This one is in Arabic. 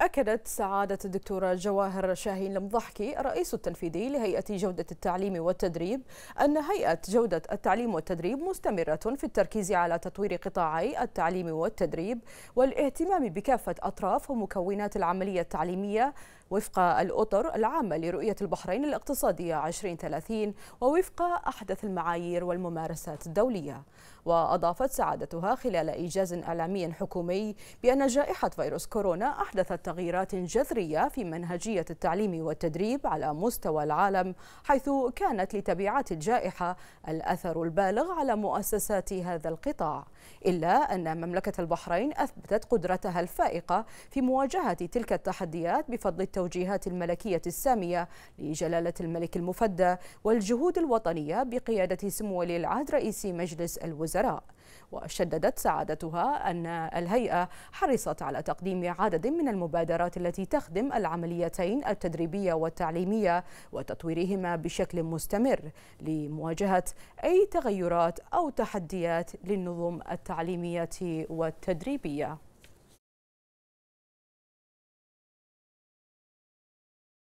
أكدت سعادة الدكتورة جواهر شاهين المضحكي الرئيس التنفيذي لهيئة جودة التعليم والتدريب أن هيئة جودة التعليم والتدريب مستمرة في التركيز على تطوير قطاعي التعليم والتدريب والاهتمام بكافة أطراف ومكونات العملية التعليمية وفق الأطر العامة لرؤية البحرين الاقتصادية 2030 ووفق أحدث المعايير والممارسات الدولية وأضافت سعادتها خلال إيجاز إعلامي حكومي بأن جائحة فيروس كورونا أحدثت تغييرات جذرية في منهجية التعليم والتدريب على مستوى العالم حيث كانت لتبعات الجائحة الأثر البالغ على مؤسسات هذا القطاع إلا أن مملكة البحرين أثبتت قدرتها الفائقة في مواجهة تلك التحديات بفضل التوجيهات الملكية السامية لجلالة الملك المفدى والجهود الوطنية بقيادة سمو ولي العهد رئيس مجلس الوزراء وشددت سعادتها أن الهيئة حرصت على تقديم عدد من المبادرات التي تخدم العمليتين التدريبية والتعليمية وتطويرهما بشكل مستمر لمواجهة أي تغيرات أو تحديات للنظم التعليمية والتدريبية